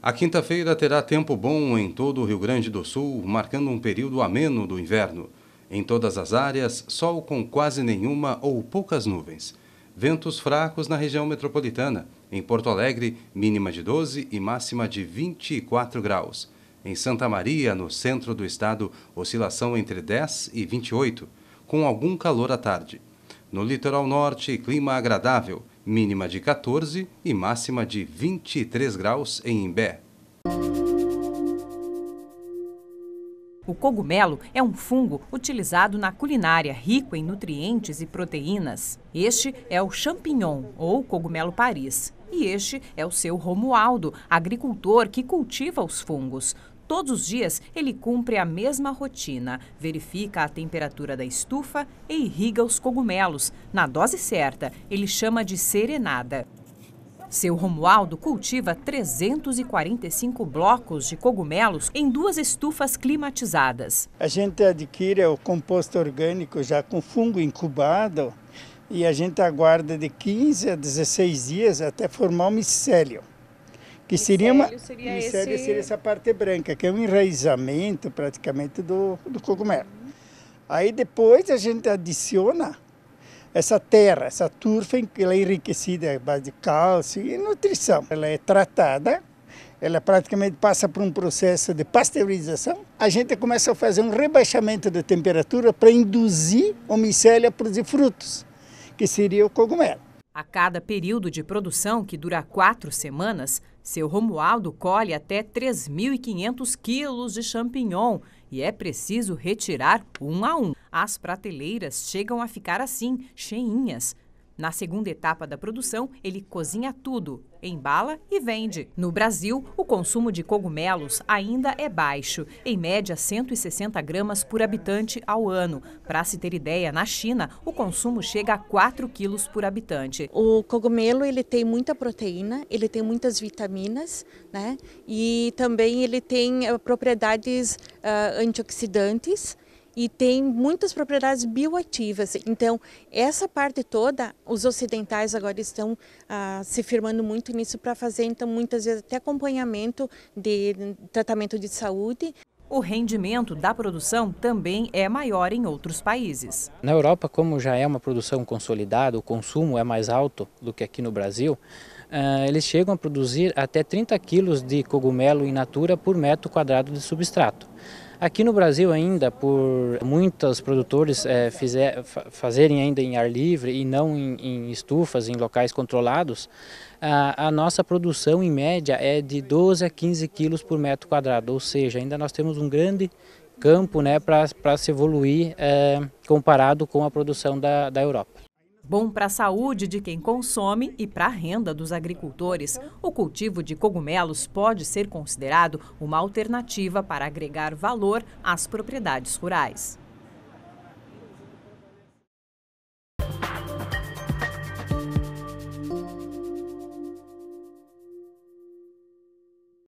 A quinta-feira terá tempo bom em todo o Rio Grande do Sul, marcando um período ameno do inverno. Em todas as áreas, sol com quase nenhuma ou poucas nuvens. Ventos fracos na região metropolitana. Em Porto Alegre, mínima de 12 e máxima de 24 graus. Em Santa Maria, no centro do estado, oscilação entre 10 e 28, com algum calor à tarde. No litoral norte, clima agradável mínima de 14 e máxima de 23 graus em Imbé. O cogumelo é um fungo utilizado na culinária, rico em nutrientes e proteínas. Este é o champignon, ou cogumelo Paris. E este é o seu Romualdo, agricultor que cultiva os fungos. Todos os dias, ele cumpre a mesma rotina, verifica a temperatura da estufa e irriga os cogumelos. Na dose certa, ele chama de serenada. Seu Romualdo cultiva 345 blocos de cogumelos em duas estufas climatizadas. A gente adquire o composto orgânico já com fungo incubado e a gente aguarda de 15 a 16 dias até formar o micélio que seria uma seria esse... seria essa parte branca, que é um enraizamento praticamente do, do cogumelo. Uhum. Aí depois a gente adiciona essa terra, essa turfa, ela é enriquecida à é base de cálcio e nutrição. Ela é tratada, ela praticamente passa por um processo de pasteurização. A gente começa a fazer um rebaixamento da temperatura para induzir o micélio a produzir frutos, que seria o cogumelo. A cada período de produção, que dura quatro semanas, seu Romualdo colhe até 3.500 quilos de champignon e é preciso retirar um a um. As prateleiras chegam a ficar assim, cheinhas, na segunda etapa da produção, ele cozinha tudo, embala e vende. No Brasil, o consumo de cogumelos ainda é baixo, em média 160 gramas por habitante ao ano. Para se ter ideia, na China, o consumo chega a 4 quilos por habitante. O cogumelo ele tem muita proteína, ele tem muitas vitaminas, né? E também ele tem eh, propriedades uh, antioxidantes e tem muitas propriedades bioativas. Então, essa parte toda, os ocidentais agora estão ah, se firmando muito nisso para fazer, então, muitas vezes até acompanhamento de tratamento de saúde. O rendimento da produção também é maior em outros países. Na Europa, como já é uma produção consolidada, o consumo é mais alto do que aqui no Brasil, ah, eles chegam a produzir até 30 quilos de cogumelo in natura por metro quadrado de substrato. Aqui no Brasil ainda, por muitos produtores é, fizer, fazerem ainda em ar livre e não em, em estufas, em locais controlados, a, a, nossa produção em média é de 12 a 15 quilos por metro quadrado, ou seja, ainda nós temos um grande campo né, para se evoluir é, comparado com a produção da, da Europa. Bom para a saúde de quem consome e para a renda dos agricultores. O cultivo de cogumelos pode ser considerado uma alternativa para agregar valor às propriedades rurais.